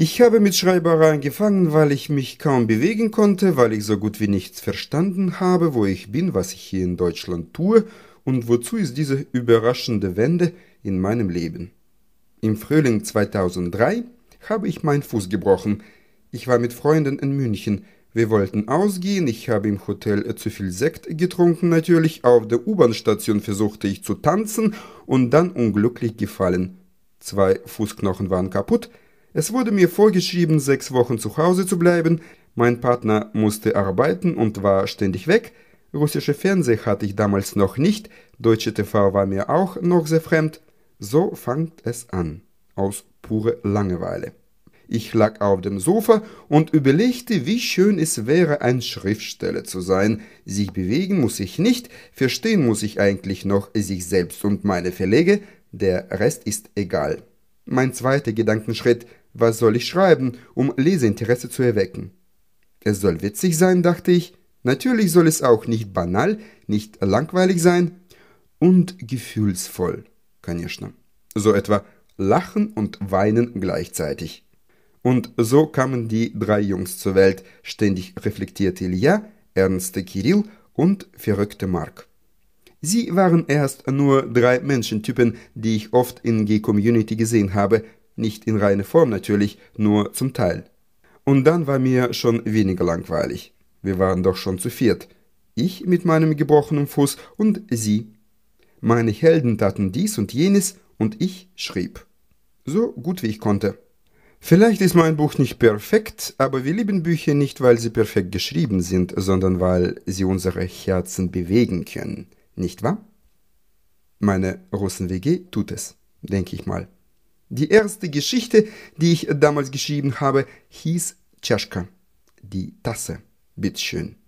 Ich habe mit Schreiberei angefangen, weil ich mich kaum bewegen konnte, weil ich so gut wie nichts verstanden habe, wo ich bin, was ich hier in Deutschland tue und wozu ist diese überraschende Wende in meinem Leben. Im Frühling 2003 habe ich meinen Fuß gebrochen. Ich war mit Freunden in München. Wir wollten ausgehen, ich habe im Hotel zu viel Sekt getrunken natürlich, auf der U-Bahn-Station versuchte ich zu tanzen und dann unglücklich gefallen. Zwei Fußknochen waren kaputt, es wurde mir vorgeschrieben, sechs Wochen zu Hause zu bleiben. Mein Partner musste arbeiten und war ständig weg. Russische Fernseh hatte ich damals noch nicht. Deutsche TV war mir auch noch sehr fremd. So fangt es an. Aus pure Langeweile. Ich lag auf dem Sofa und überlegte, wie schön es wäre, ein Schriftsteller zu sein. Sich bewegen muss ich nicht, verstehen muss ich eigentlich noch sich selbst und meine Verlege, der Rest ist egal. Mein zweiter Gedankenschritt, was soll ich schreiben, um Leseinteresse zu erwecken? Es soll witzig sein, dachte ich. Natürlich soll es auch nicht banal, nicht langweilig sein und gefühlsvoll, конечно. So etwa lachen und weinen gleichzeitig. Und so kamen die drei Jungs zur Welt, ständig reflektierte Ilja, ernste Kirill und verrückte Mark. Sie waren erst nur drei Menschentypen, die ich oft in G-Community gesehen habe, nicht in reiner Form natürlich, nur zum Teil. Und dann war mir schon weniger langweilig. Wir waren doch schon zu viert. Ich mit meinem gebrochenen Fuß und sie. Meine Helden taten dies und jenes und ich schrieb. So gut wie ich konnte. Vielleicht ist mein Buch nicht perfekt, aber wir lieben Bücher nicht, weil sie perfekt geschrieben sind, sondern weil sie unsere Herzen bewegen können nicht wahr? Meine Russen-WG tut es, denke ich mal. Die erste Geschichte, die ich damals geschrieben habe, hieß Tschaschka, die Tasse, bitteschön.